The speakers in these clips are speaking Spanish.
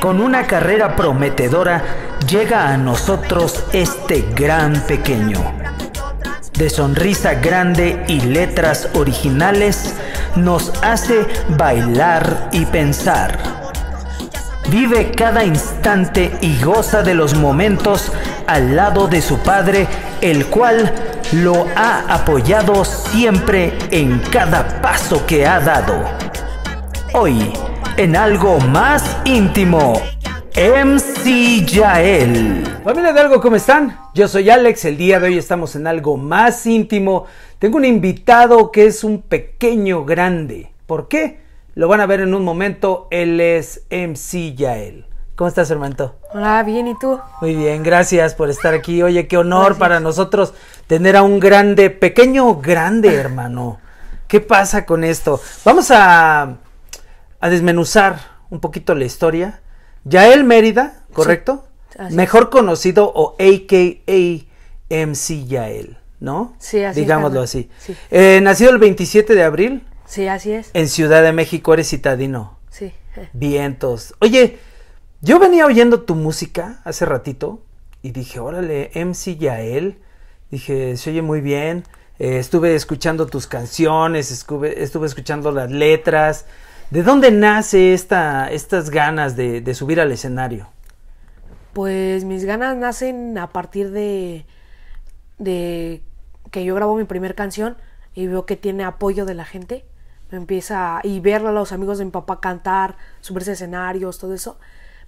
Con una carrera prometedora llega a nosotros este gran pequeño. De sonrisa grande y letras originales nos hace bailar y pensar. Vive cada instante y goza de los momentos al lado de su padre, el cual lo ha apoyado siempre en cada paso que ha dado. Hoy, en algo más íntimo, MC Yael. Familia de algo, ¿cómo están? Yo soy Alex, el día de hoy estamos en algo más íntimo. Tengo un invitado que es un pequeño grande. ¿Por qué? Lo van a ver en un momento, él es MC Yael. ¿Cómo estás, hermano? Hola, bien, ¿y tú? Muy bien, gracias por estar aquí. Oye, qué honor para nosotros tener a un grande, pequeño grande, hermano. ¿Qué pasa con esto? Vamos a, a desmenuzar un poquito la historia. Yael Mérida, ¿correcto? mejor conocido o AKA MC Yael, ¿no? Sí, así Digámoslo así. Eh, nacido el 27 de abril. Sí, así es. En Ciudad de México, eres citadino. Sí. Vientos. Oye, yo venía oyendo tu música hace ratito y dije, órale, MC Yael. Dije, se oye muy bien. Eh, estuve escuchando tus canciones, estuve, escuchando las letras. ¿De dónde nace esta, estas ganas de, subir al escenario? Pues mis ganas nacen a partir de, que yo grabo mi primera canción y veo que tiene apoyo de la gente. empieza y ver a los amigos de mi papá cantar, subirse a escenarios, todo eso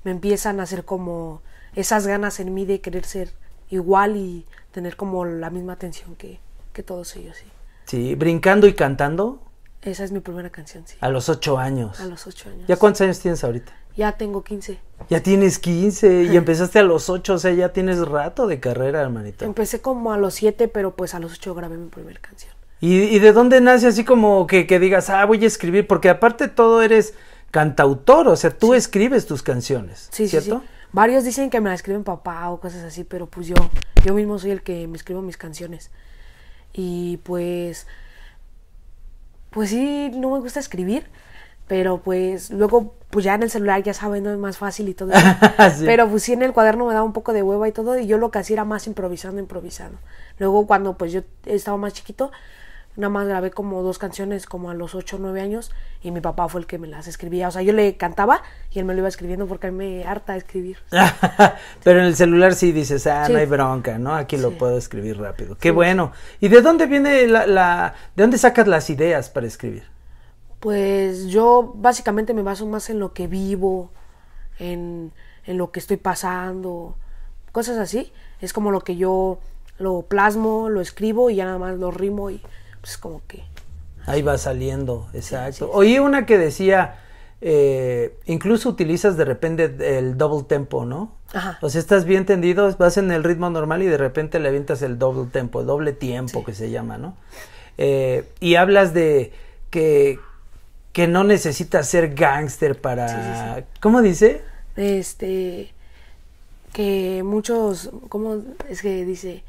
me empiezan a hacer como esas ganas en mí de querer ser igual y tener como la misma atención que, que todos ellos. Sí. sí, brincando y cantando. Esa es mi primera canción, sí. A los ocho años. A los ocho años. ¿Ya cuántos años tienes ahorita? Ya tengo quince. Ya tienes quince y empezaste a los ocho, o sea, ya tienes rato de carrera, hermanito. Empecé como a los siete, pero pues a los ocho grabé mi primera canción. ¿Y, de dónde nace así como que, que digas, ah, voy a escribir? Porque aparte todo eres cantautor, o sea, tú escribes tus canciones, sí, ¿cierto? Sí, Varios dicen que me la escriben papá o cosas así, pero pues yo, yo mismo soy el que me escribo mis canciones. Y pues, pues sí, no me gusta escribir, pero pues luego, pues ya en el celular ya saben, no es más fácil y todo. Pero pues sí en el cuaderno me daba un poco de hueva y todo, y yo lo que hacía era más improvisando, improvisando. Luego cuando pues yo estaba más chiquito, nada más grabé como dos canciones como a los 8 o 9 años y mi papá fue el que me las escribía. O sea, yo le cantaba y él me lo iba escribiendo porque a mí me harta escribir. Pero en el celular sí dices, ah, no hay bronca, ¿no? Aquí lo puedo escribir rápido. Qué bueno. ¿Y de dónde viene la, la... ¿De dónde sacas las ideas para escribir? Pues yo básicamente me baso más en lo que vivo, en, en lo que estoy pasando, cosas así. Es como lo que yo lo plasmo, lo escribo y ya nada más lo rimo y pues como que... Ahí va saliendo, exacto. Oí una que decía, eh, incluso utilizas de repente el double tempo, ¿no? Ajá. O sea, estás bien tendido, vas en el ritmo normal y de repente le avientas el doble tempo, el doble tiempo que se llama, ¿no? Eh, y hablas de que, que no necesitas ser gángster para... ¿Cómo dice? Este... Que muchos... ¿Cómo es que dice?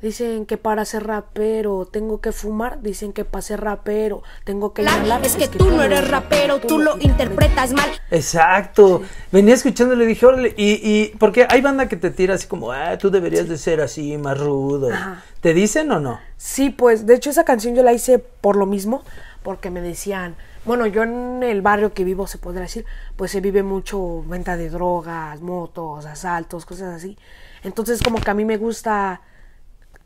Dicen que para ser rapero tengo que fumar, dicen que para ser rapero tengo que hablar Es que, tú, no eres rapero, tú, lo interpretas mal. Exacto. Venía escuchando y le dije, órale, y, y, porque hay banda que te tira así como, ah, tú deberías de ser así, más rudo. ¿Te dicen o no? Sí, pues, de hecho esa canción yo la hice por lo mismo, porque me decían, bueno, yo en el barrio que vivo, se podría decir, pues se vive mucho venta de drogas, motos, asaltos, cosas así. Entonces como que a mí me gusta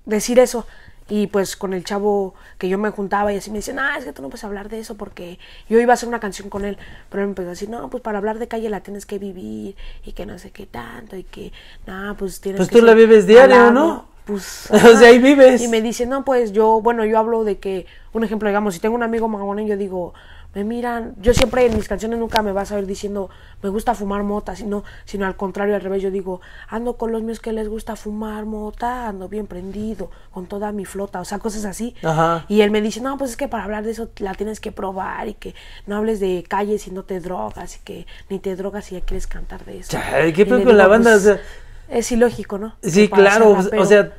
decir eso. Y pues con el chavo que yo me juntaba y así me decía No, ah, es que tú no puedes hablar de eso porque yo iba a hacer una canción con él. Pero él me empezó a decir, no, pues para hablar de calle la tienes que vivir y que no sé qué tanto y que, no, pues tienes pues que. Pues tú la vives diario, ¿no? Pues, o sea, ahí vives. Y me dice, no, pues yo, bueno, yo hablo de que, un ejemplo, digamos, si tengo un amigo mamonén, yo digo, me miran, yo siempre en mis canciones nunca me vas a ver diciendo, me gusta fumar mota, sino, sino al contrario, al revés, yo digo, ando con los míos que les gusta fumar mota, ando bien prendido, con toda mi flota, o sea, cosas así. Y él me dice, no, pues es que para hablar de eso la tienes que probar y que no hables de calles y no te drogas y que ni te drogas si ya quieres cantar de eso. ¿qué con la banda? Pues, es ilógico, ¿no? Sí, claro, pues, o sea,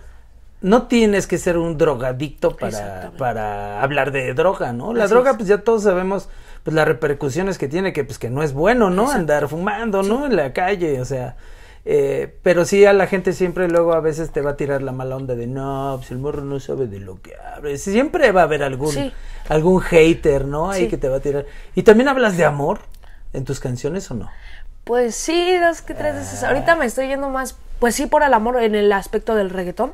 no tienes que ser un drogadicto para, para hablar de droga, ¿no? La droga, pues ya todos sabemos pues las repercusiones que tiene, que pues que no es bueno, ¿no? Andar fumando, ¿no? En la calle, o sea, eh, pero sí a la gente siempre luego a veces te va a tirar la mala onda de no, pues el morro no sabe de lo que habla. Siempre va a haber algún, algún hater, ¿no? Ahí que te va a tirar. ¿Y también hablas de amor en tus canciones o no? Pues sí, dos que tres veces. Ahorita ah. me estoy yendo más, pues sí, por el amor en el aspecto del reggaetón.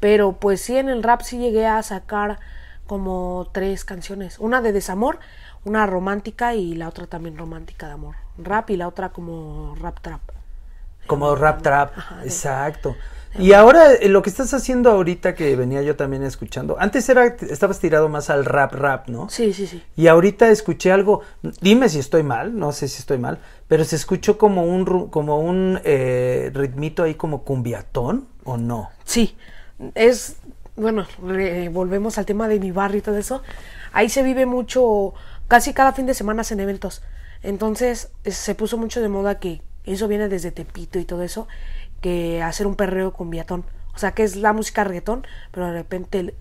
Pero pues sí, en el rap sí llegué a sacar como tres canciones. Una de desamor, una romántica y la otra también romántica de amor. Rap y la otra como rap trap. Como rap trap, exacto. y ahora eh, lo que estás haciendo ahorita que venía yo también escuchando, antes era estabas tirado más al rap rap, ¿no? Sí, sí, sí. Y ahorita escuché algo, dime si estoy mal, no sé si estoy mal, pero se escuchó como un como un eh, ritmito ahí como cumbiatón o no? Sí, es, bueno, volvemos al tema de mi barrio y todo eso. Ahí se vive mucho, casi cada fin de semana hacen eventos. Entonces se puso mucho de moda que eso viene desde Tepito y todo eso, que hacer un perreo cumbiatón O sea, que es la música reggaetón, pero de repente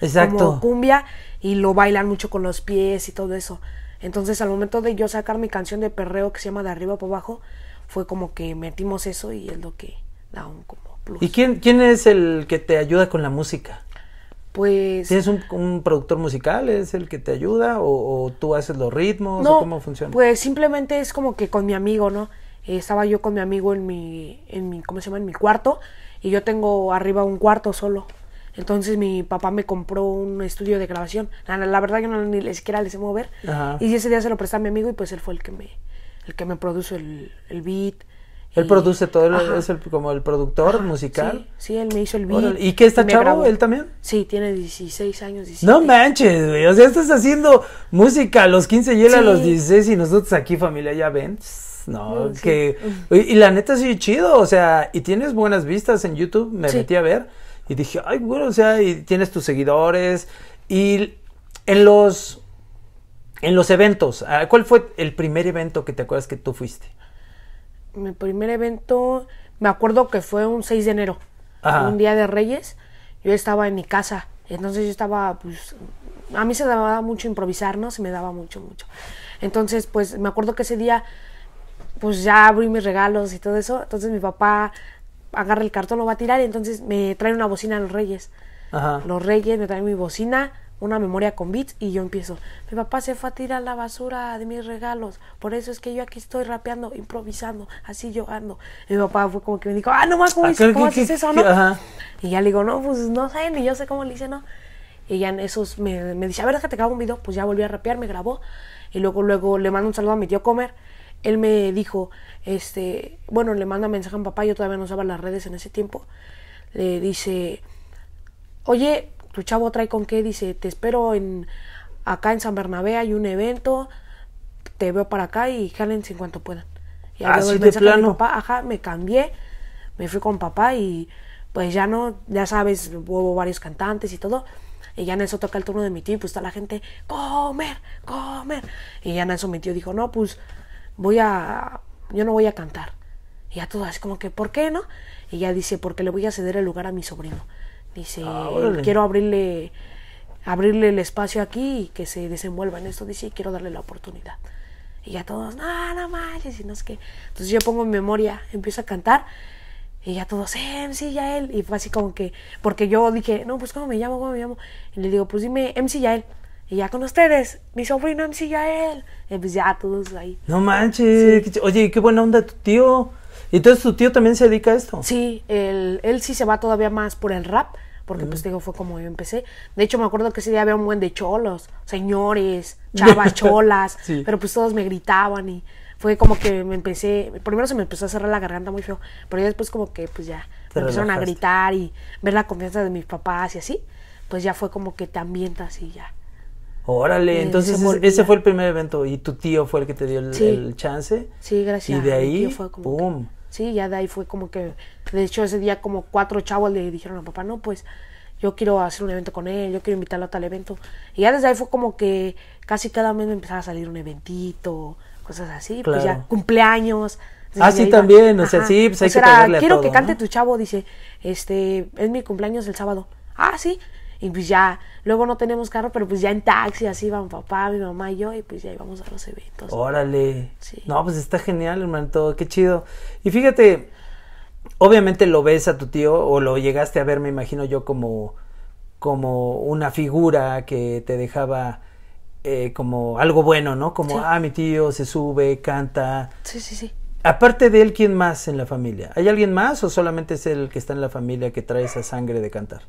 Exacto. como cumbia y lo bailan mucho con los pies y todo eso. Entonces, al momento de yo sacar mi canción de perreo que se llama De arriba por abajo, fue como que metimos eso y es lo que da un como plus. ¿Y quién, quién es el que te ayuda con la música? Pues... ¿Tienes un, productor musical? ¿Es el que te ayuda? ¿O, tú haces los ritmos? cómo funciona? Pues simplemente es como que con mi amigo, ¿no? Eh, estaba yo con mi amigo en mi, en mi, ¿cómo se llama? En mi cuarto y yo tengo arriba un cuarto solo. Entonces mi papá me compró un estudio de grabación. La, verdad yo no ni siquiera le sé mover. Y ese día se lo presté a mi amigo y pues él fue el que me, el que me produjo el, el beat, él produce todo, es el, como el productor musical. Sí, él me hizo el video ¿Y qué está chavo? ¿Él también? Sí, tiene 16 años. No manches, güey. O sea, estás haciendo música a los 15 y él a los 16 y nosotros aquí, familia, ya ven. No, que. Y, la neta, sí, chido. O sea, y tienes buenas vistas en YouTube. Me metí a ver y dije, ay, bueno, o sea, y tienes tus seguidores. Y en los. En los eventos, ah, ¿cuál fue el primer evento que te acuerdas que tú fuiste? mi primer evento, me acuerdo que fue un 6 de enero, un día de Reyes. Yo estaba en mi casa, entonces yo estaba, pues, a mí se daba mucho improvisar, ¿no? Se me daba mucho, mucho. Entonces, pues, me acuerdo que ese día, pues, ya abrí mis regalos y todo eso. Entonces, mi papá agarra el cartón, lo va a tirar y entonces me trae una bocina a los Reyes. Ajá. Los Reyes me traen mi bocina, una memoria con bits y yo empiezo. Mi papá se fue a tirar la basura de mis regalos. Por eso es que yo aquí estoy rapeando, improvisando, así yo ando. mi papá fue como que me dijo, ah, no más, ¿cómo, ah, eso! ¿cómo haces eso, no? Y ya le digo, no, pues no sé, ni yo sé cómo le hice, no. Y ya en esos me, me dice, a ver, déjate que un video. Pues ya volví a rapear, me grabó. Y luego, luego le mando un saludo a mi tío Comer. Él me dijo, este, bueno, le manda mensaje a mi papá, yo todavía no usaba las redes en ese tiempo. Le dice, oye, tu chavo trae con qué, dice, te espero en acá en San Bernabé, hay un evento, te veo para acá y jálense en cuanto puedan. Y Así el de papá, ajá, me cambié, me fui con papá y pues ya no, ya sabes, hubo varios cantantes y todo. Y ya en eso toca el turno de mi tío pues está la gente, comer, comer. Y ya en eso mi tío dijo, no, pues voy a, yo no voy a cantar. Y a todos así como que, ¿por qué no? Y ya dice, porque le voy a ceder el lugar a mi sobrino. Dice, ah, quiero abrirle, abrirle el espacio aquí y que se desenvuelva en esto. Dice, quiero darle la oportunidad. Y ya todos, nada no manches, y no es que. Entonces yo pongo mi memoria, empiezo a cantar. Y ya todos, eh, MC Yael. Y fue así como que, porque yo dije, no, pues ¿cómo me llamo? ¿Cómo me llamo? Y le digo, pues dime MC Yael. Y ya con ustedes, mi sobrino MC Yael. Y pues ya todos ahí. No manches, oye, qué buena onda tu tío. Y Entonces tu tío también se dedica a esto. Sí, él, él sí se va todavía más por el rap porque pues digo, fue como yo empecé. De hecho, me acuerdo que ese día había un buen de cholos, señores, chavas, cholas, pero pues todos me gritaban y fue como que me empecé, primero se me empezó a cerrar la garganta muy feo, pero ya después como que pues ya me empezaron a gritar y ver la confianza de mis papás y así, pues ya fue como que te ambientas y ya. Órale, entonces ese, fue el primer evento y tu tío fue el que te dio el, chance. Sí, gracias. Y de ahí, fue como Sí, ya de ahí fue como que, de hecho ese día como cuatro chavos le dijeron a papá, no, pues yo quiero hacer un evento con él, yo quiero invitarlo a tal evento. Y ya desde ahí fue como que casi cada mes me empezaba a salir un eventito, cosas así, pues ya cumpleaños. Ah, sí, también, o sea, sí, pues hay o sea, Quiero que cante tu chavo, dice, este, es mi cumpleaños el sábado. Ah, sí, y pues ya, luego no tenemos carro, pero pues ya en taxi, así van papá, mi mamá y yo, y pues ya íbamos a los eventos. Órale. Sí. No, pues está genial, hermano, todo, qué chido. Y fíjate, obviamente lo ves a tu tío, o lo llegaste a ver, me imagino yo, como, como una figura que te dejaba eh, como algo bueno, ¿no? Como, ah, mi tío se sube, canta. Sí, sí, sí. Aparte de él, ¿quién más en la familia? ¿Hay alguien más o solamente es el que está en la familia que trae esa sangre de cantar?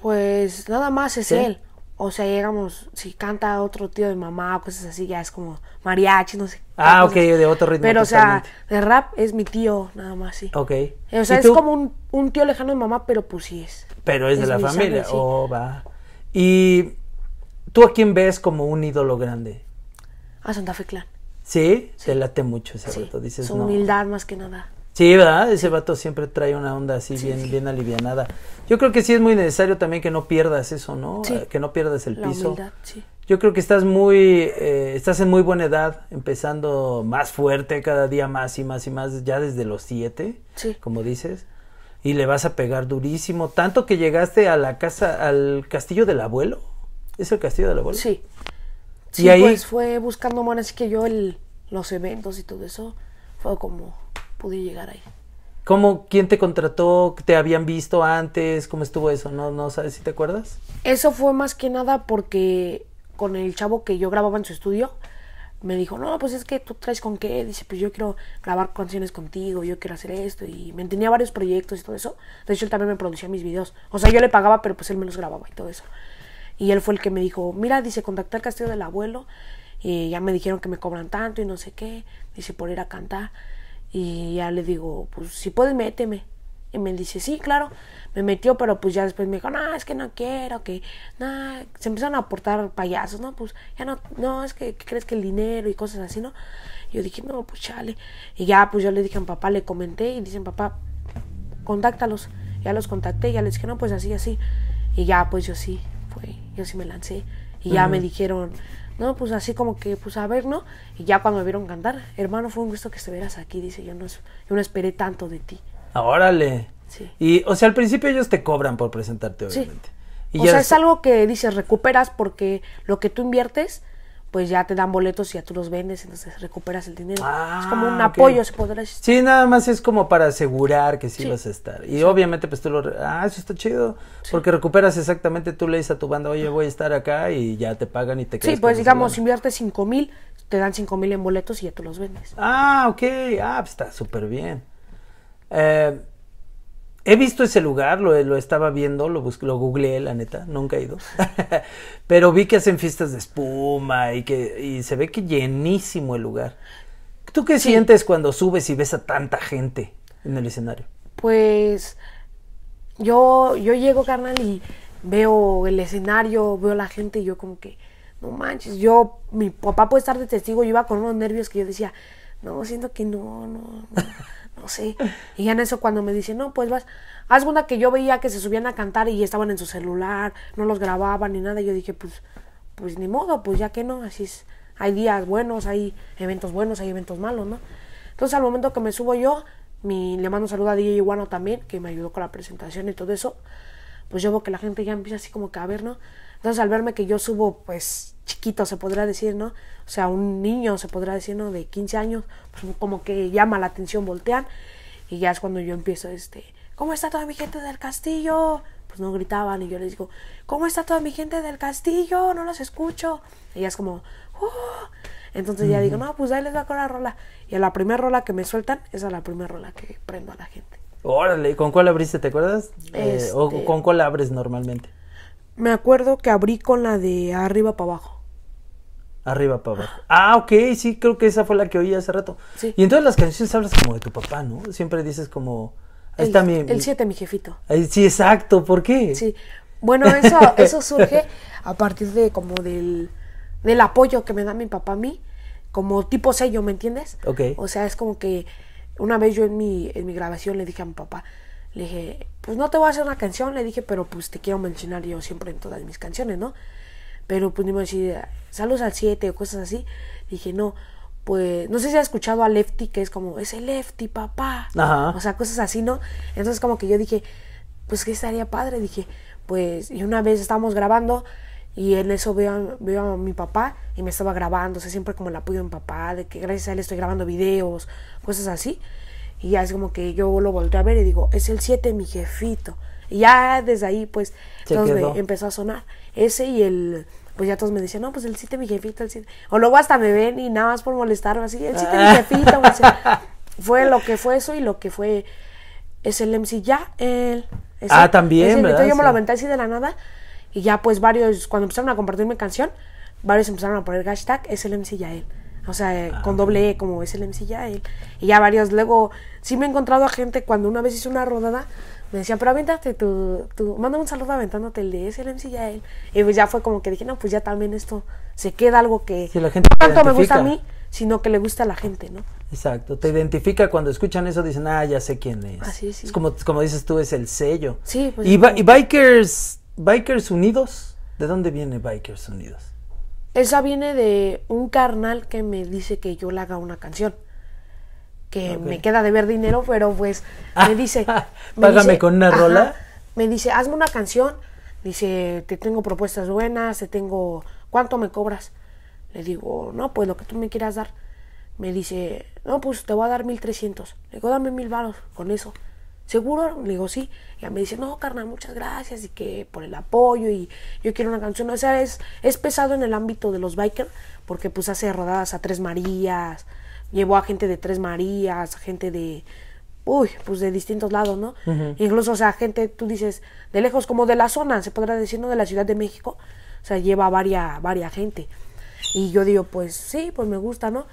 pues nada más es él. O sea, llegamos, si canta otro tío de mamá o cosas así, ya es como mariachi, no sé. Ah, ok, de otro ritmo. Pero, o sea, de rap es mi tío, nada más, sí. Ok. Eh, o sea, es como un, tío lejano de mamá, pero pues sí es. Pero es, de la familia, oh, va. ¿Y tú a quién ves como un ídolo grande? A Santa Fe Clan. ¿Sí? Te late mucho ese sí. reto, dices Su humildad más que nada. Sí, ¿verdad? Ese vato siempre trae una onda así bien, bien alivianada. Yo creo que sí es muy necesario también que no pierdas eso, ¿no? Que no pierdas el La piso. sí. Yo creo que estás muy, eh, estás en muy buena edad, empezando más fuerte cada día más y más y más, ya desde los siete, como dices y le vas a pegar durísimo. Tanto que llegaste a la casa, al castillo del abuelo. ¿Es el castillo del abuelo? Sí. Sí, ¿Y ahí? pues fue buscando, bueno, así que yo el, los eventos y todo eso. Fue como pude llegar ahí. ¿Cómo, quién te contrató? ¿Te habían visto antes? ¿Cómo estuvo eso? ¿No, no sabes si te acuerdas? Eso fue más que nada porque con el chavo que yo grababa en su estudio, me dijo, no, pues es que tú traes con qué. Dice, pues yo quiero grabar canciones contigo, yo quiero hacer esto. Y me tenía varios proyectos y todo eso. De hecho, él también me producía mis videos. O sea, yo le pagaba, pero pues él me los grababa y todo eso. Y él fue el que me dijo, mira, dice, contacté al castillo del abuelo. Y eh, ya me dijeron que me cobran tanto y no sé qué. Dice, por ir a cantar. Y ya le digo, pues si puedes, méteme. Y me dice, sí, claro. Me metió, pero pues ya después me dijo, no, es que no quiero, que nada. Se empezaron a aportar payasos, ¿no? Pues ya no, no, es que crees que el dinero y cosas así, ¿no? yo dije, no, pues chale. Y ya, pues yo le dije a mi papá, le comenté y dicen, papá, contáctalos. Ya los contacté, ya les dije, no, pues así, así. Y ya, pues yo sí, fue, yo sí me lancé. Y ya me dijeron, no, pues así como que, pues a ver, ¿no? Y ya cuando me vieron cantar, hermano, fue un gusto que estuvieras aquí, dice, yo no, yo no esperé tanto de ti. Ah, órale. Sí. Y, o sea, al principio ellos te cobran por presentarte, obviamente. o sea, es algo que dices, recuperas porque lo que tú inviertes pues ya te dan boletos y ya tú los vendes, entonces recuperas el dinero. es como un ah, apoyo, se podrá Sí, nada más es como para asegurar que sí, vas a estar. Y obviamente, pues tú lo. Ah, eso está chido. Porque recuperas exactamente, tú le dices a tu banda, oye, voy a estar acá y ya te pagan y te quedas. Sí, pues digamos, invierte inviertes 5 mil, te dan cinco mil en boletos y ya tú los vendes. Ah, ok. Ah, pues está súper bien. Eh. He visto ese lugar, lo, lo estaba viendo, lo, lo googleé, la neta, nunca he ido. Pero vi que hacen fiestas de espuma y que se ve que llenísimo el lugar. ¿Tú qué sientes cuando subes y ves a tanta gente en el escenario? Pues yo, yo llego, carnal, y veo el escenario, veo la gente y yo como que, no manches, yo, mi papá puede estar de testigo, yo iba con unos nervios que yo decía, no, siento que no. no. no sé. Y ya en eso cuando me dicen, no, pues vas, haz una que yo veía que se subían a cantar y estaban en su celular, no los grababan ni nada, yo dije, pues, pues ni modo, pues ya que no, así es, hay días buenos, hay eventos buenos, hay eventos malos, ¿no? Entonces al momento que me subo yo, mi, le mando un a DJ Iguano también, que me ayudó con la presentación y todo eso, pues yo veo que la gente ya empieza así como que a ver, ¿no? Entonces al verme que yo subo, pues chiquito se podría decir, ¿no? O sea, un niño se podría decir, ¿no? De 15 años, pues como que llama la atención, voltean. Y ya es cuando yo empiezo, este, ¿cómo está toda mi gente del castillo? Pues no gritaban y yo les digo, ¿cómo está toda mi gente del castillo? No los escucho. Y ya es como, ¡uh! Entonces ya digo, no, pues ahí les va con la rola. Y a la primera rola que me sueltan, es es la primera rola que prendo a la gente. Órale, ¿con cuál abriste? ¿Te acuerdas? Eh, ¿O este con cuál abres normalmente? Me acuerdo que abrí con la de arriba para abajo. Arriba para abajo. Ah, ok, sí, creo que esa fue la que oí hace rato. Sí. Y entonces las canciones hablas como de tu papá, ¿no? Siempre dices como... Ahí está mi... El 7, mi jefito. sí, exacto, ¿por qué? Sí. Bueno, eso, eso surge a partir de como del, del apoyo que me da mi papá a mí, como tipo sello, ¿me entiendes? Ok. O sea, es como que una vez yo en mi, en mi grabación le dije a mi papá, le dije, pues no te voy a hacer una canción, le dije, pero pues te quiero mencionar yo siempre en todas mis canciones, ¿no? Pero pues ni me saludos al 7 o cosas así. Dije, no, pues no sé si has escuchado a Lefty, que es como, es el Lefty, papá. Ajá. O sea, cosas así, ¿no? Entonces como que yo dije, pues que estaría padre, dije, pues, y una vez estábamos grabando y en eso veo, veo a mi papá y me estaba grabando, o sea, siempre como el apoyo de mi papá, de que gracias a él estoy grabando videos, cosas así. Y ya es como que yo lo volteo a ver y digo, es el 7, mi jefito. Y ya desde ahí, pues, empezó a sonar ese y el pues ya todos me decían, no, pues el 7 mi jefito, el 7. O luego hasta me ven y nada más por molestarme así, el 7 mi ah. jefito. fue lo que fue eso y lo que fue es el MC ya, ah, el... ah, también, ese, Yo me lo aventé así de la nada y ya pues varios, cuando empezaron a compartir mi canción, varios empezaron a poner hashtag es el MC ya él. O sea, eh, con ah, doble E, como es el MC Yael. Y ya varios. Luego, sí me he encontrado a gente cuando una vez hice una rodada, me decían, pero aventaste tu, tu. Mándame un saludo aventándote el de ese, el MC Yael. Y pues ya fue como que dije, no, pues ya también esto se queda algo que. no tanto me gusta a mí, sino que le gusta a la gente, ¿no? Exacto. Te identifica cuando escuchan eso, dicen, ah, ya sé quién es. Es como, como dices tú, es el sello. Pues, ¿Y, y Bikers, Bikers Unidos? ¿De dónde viene Bikers Unidos? Esa viene de un carnal que me dice que yo le haga una canción. Que me queda de ver dinero, pero pues me dice. Págame con una rola. Me dice, hazme una canción. Dice, te tengo propuestas buenas, te tengo. ¿Cuánto me cobras? Le digo, no, pues lo que tú me quieras dar. Me dice, no, pues te voy a dar 1300. Le digo, dame mil varos con eso. ¿seguro? Le digo, sí. Y me dice, no, carnal, muchas gracias y que por el apoyo y yo quiero una canción. O sea, es, pesado en el ámbito de los bikers porque pues hace rodadas a Tres Marías, llevó a gente de Tres Marías, a gente de... Uy, pues de distintos lados, ¿no? Incluso, o sea, gente, tú dices, de lejos, como de la zona, se podrá decir, ¿no? De la Ciudad de México, o sea, lleva varia, varia gente. Y yo digo, pues sí, pues me gusta, ¿no?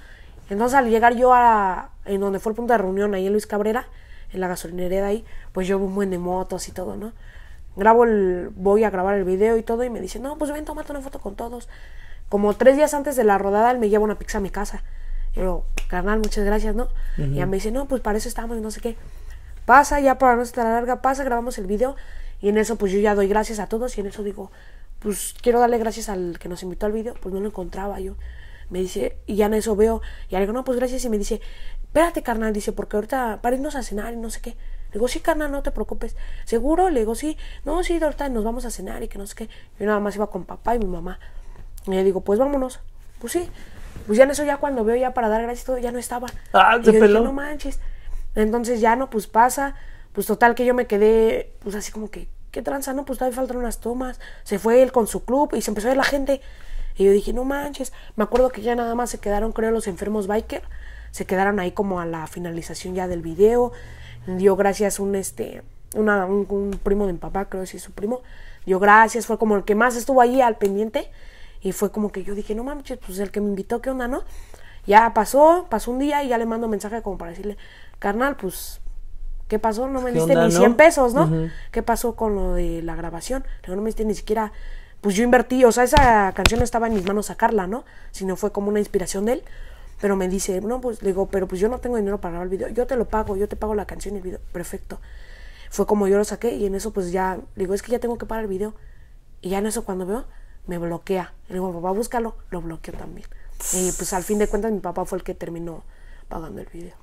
Entonces al llegar yo a, en donde fue el punto de reunión, ahí en Luis Cabrera, en la gasolinería de ahí, pues yo un buen de motos y todo, ¿no? Grabo el, voy a grabar el video y todo y me dice, no, pues ven, tomate una foto con todos. Como tres días antes de la rodada, él me lleva una pizza a mi casa. Y yo, carnal, muchas gracias, ¿no? Y me dice, no, pues para eso estamos, no sé qué. Pasa, ya para no estar larga, pasa, grabamos el video y en eso pues yo ya doy gracias a todos y en eso digo, pues quiero darle gracias al que nos invitó al video, pues no lo encontraba yo. Me dice, y ya en eso veo, y le digo, no, pues gracias, y me dice, espérate, carnal, dice, porque ahorita para irnos a cenar y no sé qué. Le digo, sí, carnal, no te preocupes. ¿Seguro? Le digo, sí. No, sí, ahorita nos vamos a cenar y que no sé qué. Yo nada más iba con papá y mi mamá. Y le digo, pues vámonos. Pues sí. Pues ya en eso, ya cuando veo ya para dar gracias y todo, ya no estaba. Ah, y yo no manches. Entonces ya no, pues pasa. Pues total que yo me quedé, pues así como que, ¿qué tranza? No, pues todavía faltan unas tomas. Se fue él con su club y se empezó a ver la gente. Y yo dije, no manches, me acuerdo que ya nada más se quedaron, creo, los enfermos biker, se quedaron ahí como a la finalización ya del video. Dio gracias un, este, un, primo de mi papá, creo que sí, su primo. Dio gracias, fue como el que más estuvo ahí al pendiente. Y fue como que yo dije, no manches, pues el que me invitó, ¿qué onda, no? Ya pasó, pasó un día y ya le mando mensaje como para decirle, carnal, pues ¿Qué pasó? No me diste ni 100 pesos, ¿no? ¿Qué pasó con lo de la grabación? No me diste ni siquiera pues yo invertí, o sea, esa canción no estaba en mis manos sacarla, ¿no? Sino fue como una inspiración de él. Pero me dice, no, pues le digo, pero pues yo no tengo dinero para grabar el video, yo te lo pago, yo te pago la canción y el video, perfecto. Fue como yo lo saqué y en eso pues ya, digo, es que ya tengo que pagar el video. Y ya en eso cuando veo, me bloquea. Le digo, papá, búscalo, lo bloqueo también. Y pues al fin de cuentas mi papá fue el que terminó pagando el video.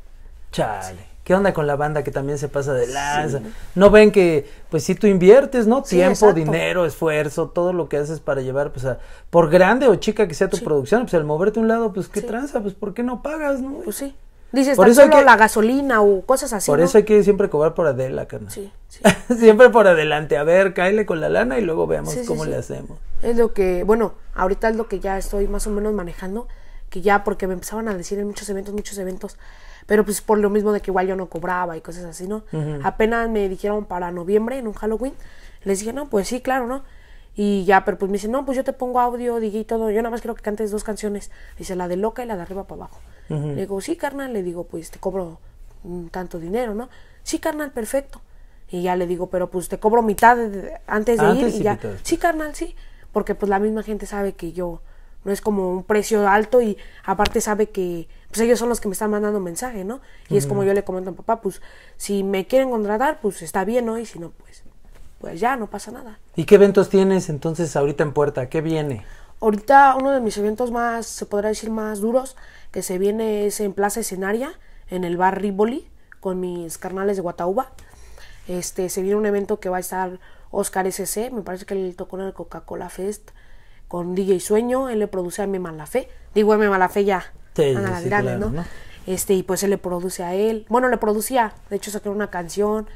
Chale. ¿Qué onda con la banda que también se pasa de lanza? No ven que, pues si tú inviertes, ¿no? Tiempo, dinero, esfuerzo, todo lo que haces para llevar, pues a, por grande o chica que sea tu producción, pues al moverte un lado, pues qué tranza, pues ¿por qué no pagas, no? Pues sí. Dices, por eso la gasolina o cosas así. Por eso hay que siempre cobrar por Adela, carnal. Sí, siempre por adelante. A ver, cáele con la lana y luego veamos cómo le hacemos. Es lo que, bueno, ahorita es lo que ya estoy más o menos manejando, que ya porque me empezaban a decir en muchos eventos, muchos eventos, pero pues por lo mismo de que igual yo no cobraba y cosas así, ¿no? Apenas me dijeron para noviembre en un Halloween. Les dije, no, pues sí, claro, ¿no? Y ya, pero pues me dicen, no, pues yo te pongo audio, dije y todo. Yo nada más quiero que cantes dos canciones. Dice, la de loca y la de arriba para abajo. Le digo, sí, carnal. Le digo, pues te cobro un tanto dinero, ¿no? Sí, carnal, perfecto. Y ya le digo, pero pues te cobro mitad antes de ir. Y ya, sí, carnal, sí. Porque pues la misma gente sabe que yo no es como un precio alto y aparte sabe que pues ellos son los que me están mandando mensaje, ¿no? Y es como yo le comento a papá, pues si me quieren contratar, pues está bien, ¿no? Y si no, pues, pues ya, no pasa nada. ¿Y qué eventos tienes entonces ahorita en puerta? ¿Qué viene? Ahorita uno de mis eventos más, se podrá decir, más duros que se viene es en Plaza Escenaria, en el bar Riboli, con mis carnales de Guatauba. Este, se viene un evento que va a estar Oscar SC, me parece que le tocó en el Coca-Cola Fest con DJ Sueño, él le produce a M. fe digo M. Fe ya, sí, sí, ¿no? Este, y pues él le produce a él, bueno, le producía, de hecho sacó una canción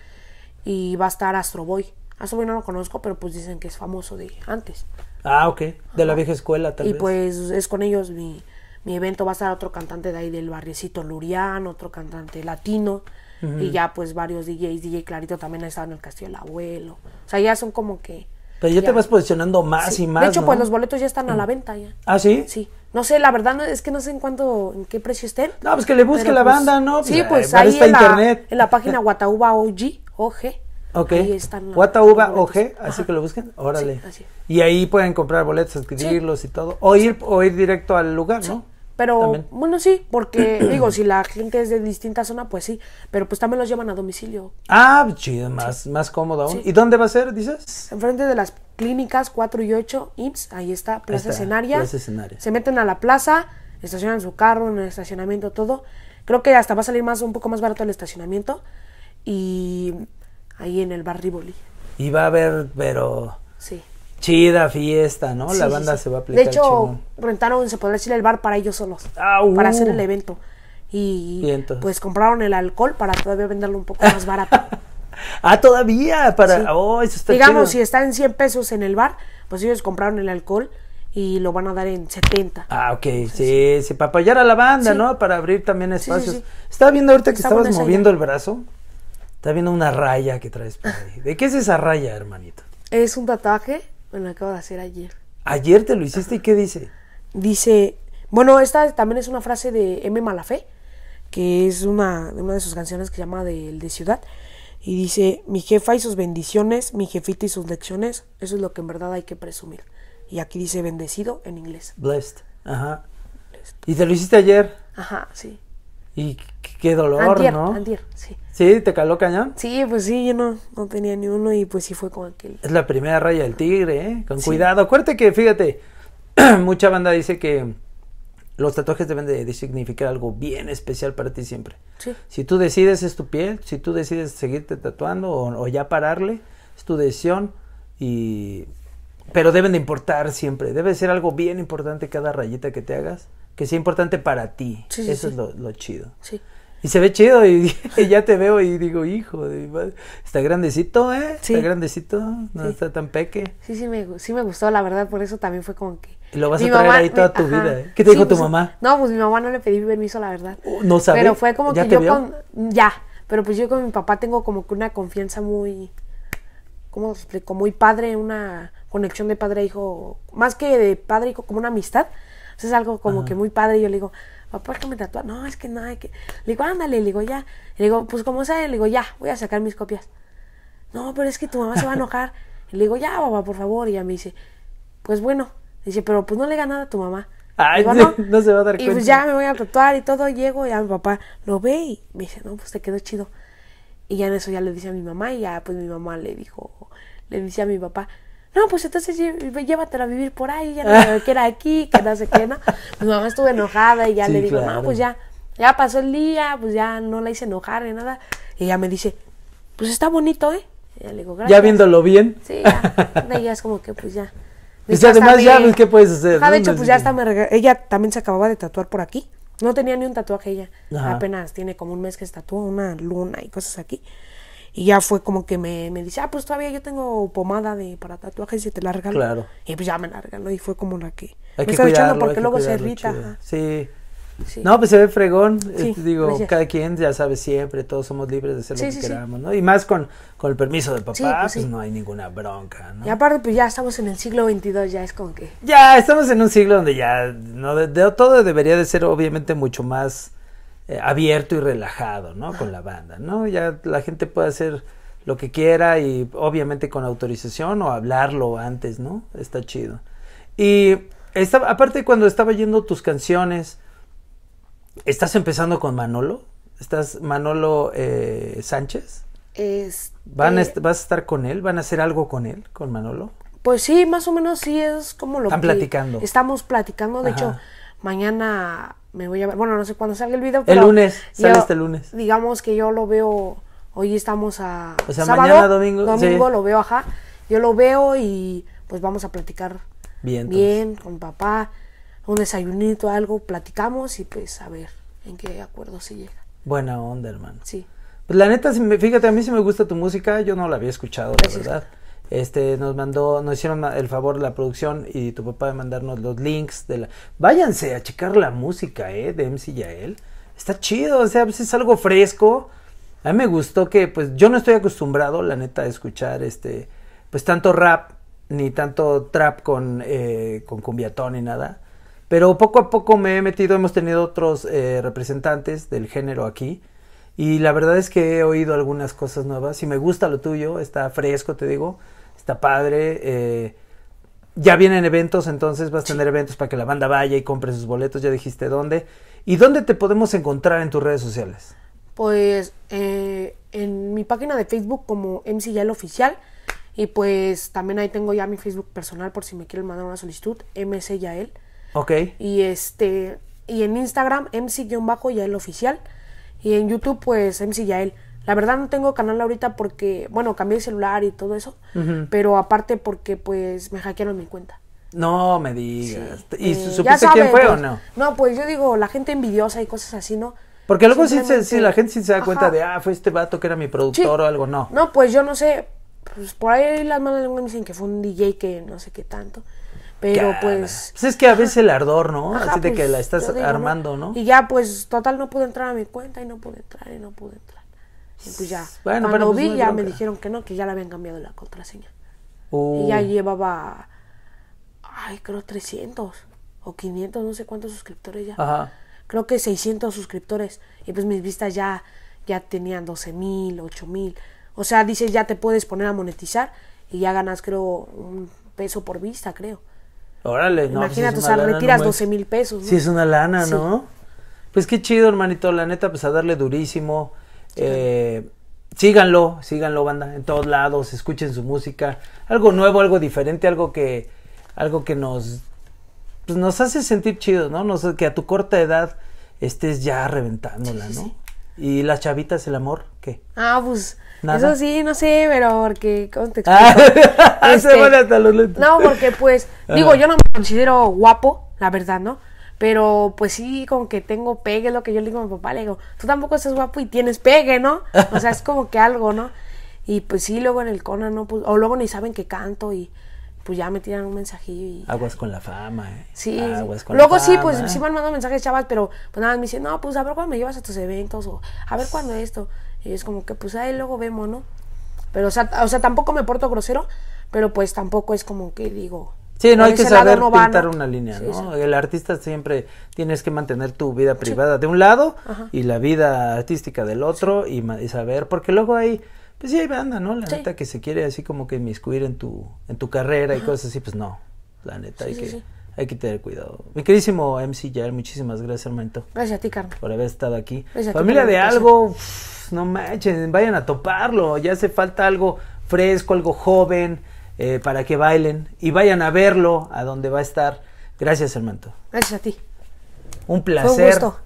y va a estar Astro Boy. Astro Boy no lo conozco, pero pues dicen que es famoso de antes. Ah, ok, de la vieja escuela tal y vez. pues es con ellos mi, evento, va a estar otro cantante de ahí del barriecito Lurian, otro cantante latino. Y ya pues varios DJs, DJ Clarito también ha estado en el Castillo del Abuelo. O sea, ya son como que pero ya, te vas posicionando más y más. De hecho, pues los boletos ya están a la venta ya. ¿Ah, sí? Sí. No sé, la verdad es que no sé en cuánto, en qué precio estén. No, pues que le busque la pues, banda, ¿no? sí, pues, pues ahí en, internet. La, en la página Guatauba OG, OG. Ok. Ahí están Guatauba OG, así que lo busquen. Órale. Y ahí pueden comprar boletos, adquirirlos y todo. O ir, o ir directo al lugar, ¿no? Pero bueno, sí, porque digo, si la gente es de distinta zona, pues sí, pero pues también los llevan a domicilio. Ah, chido, más, más cómodo aún. ¿Y dónde va a ser, dices? Enfrente de las clínicas 4 y 8, IMSS, ahí está, Plaza Escenaria. Se meten a la plaza, estacionan su carro en el estacionamiento, todo. Creo que hasta va a salir más un poco más barato el estacionamiento y ahí en el bar Rivoli. Y va a haber, pero... Sí chida fiesta, ¿no? la banda se va a aplicar. De hecho, rentaron, se podría decir, el bar para ellos solos. Ah, uh. Para hacer el evento. Y pues compraron el alcohol para todavía venderlo un poco más barato. ah, todavía, para... Oh, Digamos, si está en 100 pesos en el bar, pues ellos compraron el alcohol y lo van a dar en 70. Ah, ok, sí, sí, para apoyar a la banda, ¿no? Para abrir también espacios. estaba viendo ahorita que estabas moviendo el brazo, estaba viendo una raya que traes por ahí. ¿De qué es esa raya, hermanito? Es un tatuaje me lo acabo de hacer ayer. ¿Ayer te lo hiciste y qué dice? Dice, bueno, esta también es una frase de M. Malafé, que es una, una de sus canciones que se llama de, de Ciudad. Y dice, mi jefa y sus bendiciones, mi jefita y sus lecciones, eso es lo que en verdad hay que presumir. Y aquí dice bendecido en inglés. Blessed. Ajá. ¿Y te lo hiciste ayer? Ajá, sí. Y qué dolor, ¿no? sí. ¿Sí? ¿Te caló cañón? Sí, pues sí, yo no, no tenía ni uno y pues sí fue con aquel. Es la primera raya del tigre, ¿eh? Con cuidado. Acuérdate que, fíjate, mucha banda dice que los tatuajes deben de, significar algo bien especial para ti siempre. Si tú decides es tu piel, si tú decides seguirte tatuando o, ya pararle, es tu decisión y... Pero deben de importar siempre, debe ser algo bien importante cada rayita que te hagas, que sea importante para ti. Eso es lo, lo chido. Sí. Y se ve chido y, ya te veo y digo, hijo, está grandecito, ¿eh? Está grandecito, no está tan peque. Sí, sí me, sí me gustó, la verdad, por eso también fue como que... Y lo vas a traer ahí toda tu vida, ¿eh? ¿Qué te dijo tu pues, mamá? No, pues mi mamá no le pedí permiso, la verdad. Uh, no sabía. Pero fue como ¿Ya que yo con... Ya, pero pues yo con mi papá tengo como que una confianza muy... Como Muy padre, una conexión de padre-hijo, más que de padre-hijo, como una amistad. Entonces es algo como que muy padre, yo le digo papá, que me tatúa. No, es que no hay que. Le digo, ándale, le digo, ya. Le digo, pues como sea, le digo, ya, voy a sacar mis copias. No, pero es que tu mamá se va a enojar. le digo, ya, papá, por favor. Y ella me dice, pues bueno. Dice, pero pues no le nada a tu mamá. Ay, no. no. se va a dar cuenta. Y pues ya me voy a tatuar y todo. Llego y a mi papá lo ve y me dice, no, pues te quedó chido. Y ya en eso ya le dice a mi mamá y ya pues mi mamá le dijo, le dice a mi papá, no, pues entonces llévatela a vivir por ahí, ya no que era aquí, que no sé qué, ¿no? Mi mamá estuvo enojada y ya le digo, no, pues ya, ya pasó el día, pues ya no la hice enojar ni nada. Y ella me dice, pues está bonito, ¿eh? Y ya le digo, gracias. Ya viéndolo bien. Sí, ya. Ella es como que, pues ya. Y además ya qué puedes hacer. de hecho, pues ya está, ella también se acababa de tatuar por aquí. No tenía ni un tatuaje ella. Apenas tiene como un mes que se tatuó una luna y cosas aquí. Y ya fue como que me, me, dice, ah, pues todavía yo tengo pomada de para tatuajes y te la regalo. Y pues ya me la regaló y fue como la que... Hay me echando porque luego se irrita. Sí. No, pues se ve fregón. Eh, digo, cada quien, ya sabe siempre, todos somos libres de hacer lo que queramos, ¿no? Y más con, con el permiso del papá, pues, pues no hay ninguna bronca, ¿no? Y aparte, pues ya estamos en el siglo XXII, ya es como que... Ya, estamos en un siglo donde ya, no, de, todo debería de ser obviamente mucho más eh, abierto y relajado, ¿no? Con la banda, ¿no? Ya la gente puede hacer lo que quiera y obviamente con autorización o hablarlo antes, ¿no? Está chido. Y esta, aparte cuando estaba yendo tus canciones, ¿estás empezando con Manolo? ¿Estás Manolo eh, Sánchez? Es. Este ¿Van ¿Vas a estar con él? ¿Van a hacer algo con él, con Manolo? Pues sí, más o menos sí es como lo Están platicando. Estamos platicando. De hecho, mañana me voy a ver. Bueno, no sé cuándo salga el video, El lunes, sale este lunes. Digamos que yo lo veo. Hoy estamos a. sábado, mañana, domingo. Domingo lo veo, ajá. Yo lo veo y pues vamos a platicar. Bien. Bien, con papá. Un desayunito, algo. Platicamos y pues a ver en qué acuerdo se llega. Buena onda, hermano. Sí. Pues la neta, fíjate, a mí sí me gusta tu música. Yo no la había escuchado, la verdad. Este, nos mandó, nos hicieron el favor la producción y tu papá de mandarnos los links de la. Váyanse a checar la música, eh, de MC Yael. Está chido, o sea, pues es algo fresco. A mí me gustó que, pues, yo no estoy acostumbrado, la neta, a escuchar este, pues tanto rap, ni tanto trap con, eh, con cumbiatón ni nada. Pero poco a poco me he metido, hemos tenido otros eh, representantes del género aquí. Y la verdad es que he oído algunas cosas nuevas. Y me gusta lo tuyo, está fresco, te digo padre. Eh, ya vienen eventos, entonces vas a tener eventos para que la banda vaya y compre sus boletos, ya dijiste dónde. ¿Y dónde te podemos encontrar en tus redes sociales? Pues eh, en mi página de Facebook como MC Yael Oficial. Y pues también ahí tengo ya mi Facebook personal por si me quieren mandar una solicitud, MC Yael. Ok. Y este y en Instagram, mc el Oficial. Y en YouTube, pues MC Yael. La verdad no tengo canal ahorita porque, bueno, cambié el celular y todo eso, pero aparte porque pues me hackearon mi cuenta. No me digas. ¿Y eh, supiste quién fue pues, o no? No, pues yo digo, la gente envidiosa y cosas así, ¿no? Porque luego sí, la gente sí se da cuenta de, ah, fue este vato que era mi productor o algo, no. No, pues yo no sé, pues por ahí las malas lenguas me dicen que fue un DJ que no sé qué tanto. Pero pues. Pues es que a veces el ardor, ¿no? Así de que pues, la estás armando, ¿no? Y ya, pues, total, no pude entrar a mi cuenta y no pude entrar y no pude entrar. Y pues ya, bueno, cuando pero pues vi ya me dijeron que no, que ya le habían cambiado la contraseña. Y ya oh. llevaba, ay, creo 300 o 500, no sé cuántos suscriptores ya. Creo que 600 suscriptores. Y pues mis vistas ya, ya tenían 12 mil, 8 mil. O sea, dices, ya te puedes poner a monetizar y ya ganas, creo, un peso por vista, creo. Órale, pues Imagínate, no. Imagínate, o sea, retiras 12 mil pesos. si Sí, es una lana, ¿no? Pues qué chido, hermanito. La neta, pues a darle durísimo. Eh, síganlo, síganlo, banda, en todos lados, escuchen su música. Algo nuevo, algo diferente, algo que, algo que nos, pues nos hace sentir chido, ¿no? que a tu corta edad estés ya reventándola, ¿no? ¿Y las chavitas, el amor? ¿Qué? Ah, pues. Eso sí, no sé, pero porque. ¿Cómo te explico? Ah, se este, van hasta los lentes. No, porque pues. Digo, yo no me considero guapo, la verdad, ¿no? Pero pues sí, como que tengo pegue, lo que yo le digo a mi papá, le digo, tú tampoco estás guapo y tienes pegue, ¿no? O sea, es como que algo, ¿no? Y pues sí, luego en el cona ¿no? Pues, o luego ni saben que canto y pues ya me tiran un mensajillo Aguas con la fama, ¿eh? Sí. Aguas con luego la pues, fama. sí, pues ¿eh? sí me han mensajes chavas, pero pues nada, me dicen, no, pues a ver cuándo me llevas a tus eventos o a ver cuándo esto. Y es como que pues ahí luego vemos, ¿no? Pero o sea, o sea, tampoco me porto grosero, pero pues tampoco es como que digo, Sí, no hay que saber pintar una línea, ¿no? El artista siempre tienes que mantener tu vida privada de un lado y la vida artística del otro y, saber, porque luego hay, pues sí hay banda, ¿no? La neta que se quiere así como que inmiscuir en tu, en tu carrera y cosas así, pues no, la neta hay que... Hay que tener cuidado. Mi queridísimo MC Jair, muchísimas gracias, hermanito. Gracias a ti, Carmen. Por haber estado aquí. Familia de algo, no manchen, vayan a toparlo. Ya hace falta algo fresco, algo joven eh, para que bailen y vayan a verlo a donde va a estar. Gracias, Hermanto. Gracias a ti. Un placer. Fue un gusto.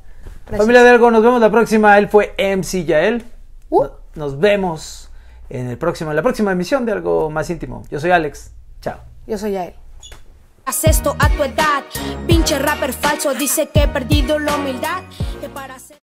Familia de Algo, nos vemos la próxima. Él fue MC Yael. Uh. Nos vemos en el próximo, la próxima emisión de Algo Más Íntimo. Yo soy Alex. Chao. Yo soy Yael. esto a tu edad. rapper falso dice que he perdido la humildad. Que para